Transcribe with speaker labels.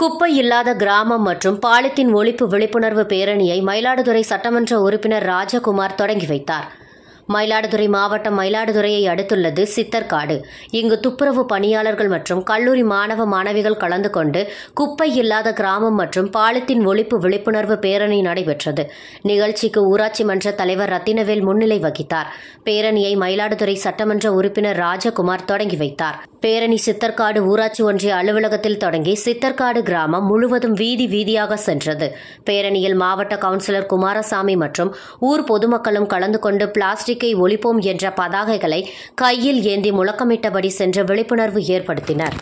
Speaker 1: குப்பை இல்லாத கிராமம் மற்றும் பாலித்தீன் ஒழிப்பு விழிப்புணர்வு பேரணியை மயிலாடுதுறை சட்டமன்ற உறுப்பினர் ராஜகுமார் தொடங்கி வைத்தார் மயிலாடுதுறை மாவட்டம் மயிலாடுதுறையை அடுத்துள்ளது சித்தர்காடு இங்கு துப்புரவு பணியாளர்கள் மற்றும் கல்லூரி மாணவ மாணவிகள் கலந்து கொண்டு குப்பை இல்லாத கிராமம் மற்றும் பாலித்தின் ஒழிப்பு விழிப்புணர்வு பேரணி நடைபெற்றது நிகழ்ச்சிக்கு ஊராட்சி மன்ற தலைவர் ரத்தினவேல் முன்னிலை வகித்தார் பேரணியை மயிலாடுதுறை சட்டமன்ற உறுப்பினர் ராஜகுமார் தொடங்கி வைத்தார் பேரணி சித்தர்காடு ஊராட்சி ஒன்றிய அலுவலகத்தில் தொடங்கி சித்தர்காடு கிராமம் முழுவதும் வீதி வீதியாக சென்றது பேரணியில் மாவட்ட கவுன்சிலர் குமாரசாமி மற்றும் ஊர் பொதுமக்களும் கலந்து கொண்டு பிளாஸ்டிக் நம்பிக்கை ஒழிப்போம் என்ற பதாகைகளை கையில் ஏந்தி முழக்கமிட்டபடி சென்று விழிப்புணர்வு ஏற்படுத்தினர்